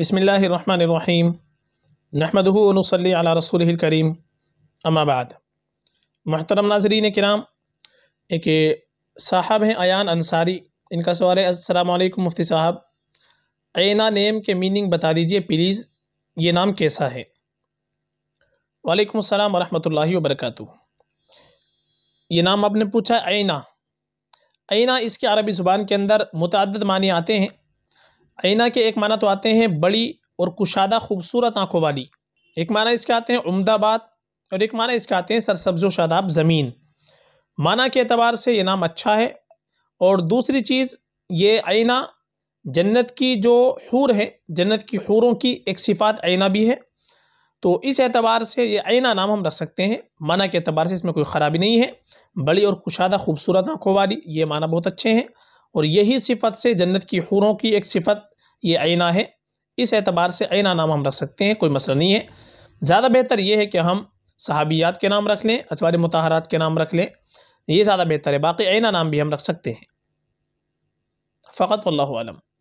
بسم اللہ الرحمن الرحیم نحمد نصلی علی رسول الکریم اما بعد محترم ناظرین کرام ایک صاحب ہیں ایان انصاری ان کا سوال ہے السلام علیکم مفتی صاحب عینہ نیم کے میننگ بتا دیجئے پلیز یہ نام کیسا ہے وعلیکم السلام ورحمۃ اللہ وبرکاتہ یہ نام آپ نے پوچھا عینہ عینہ اس کے عربی زبان کے اندر متعدد معنی آتے ہیں عینہ کے ایک معنی تو آتے ہیں بڑی اور کشادہ خوبصورت آنکھوں والی ایک معنی اس کے آتے ہیں عمدہ بات اور ایک معنی اس کے آتے ہیں سرسبز و شاداب زمین معنی کے اعتبار سے یہ نام اچھا ہے اور دوسری چیز یہ آئینہ جنت کی جو حور ہے جنت کی حوروں کی ایک صفات آئینہ بھی ہے تو اس اعتبار سے یہ آئینہ نام ہم رکھ سکتے ہیں معنی کے اعتبار سے اس میں کوئی خرابی نہیں ہے بڑی اور کشادہ خوبصورت آنکھوں والی یہ معنی بہت اچھے ہیں اور یہی صفت سے جنت کی حوروں کی ایک صفت یہ عینہ ہے اس اعتبار سے عینہ نام ہم رکھ سکتے ہیں کوئی مسئلہ نہیں ہے زیادہ بہتر یہ ہے کہ ہم صحابیات کے نام رکھ لیں اسوار متحرات کے نام رکھ لیں یہ زیادہ بہتر ہے باقی عینہ نام بھی ہم رکھ سکتے ہیں فقط واللہ عالم